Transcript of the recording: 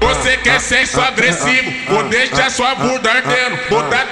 Você quer ser só agressivo, vou deixar sua bunda ardendo. Botar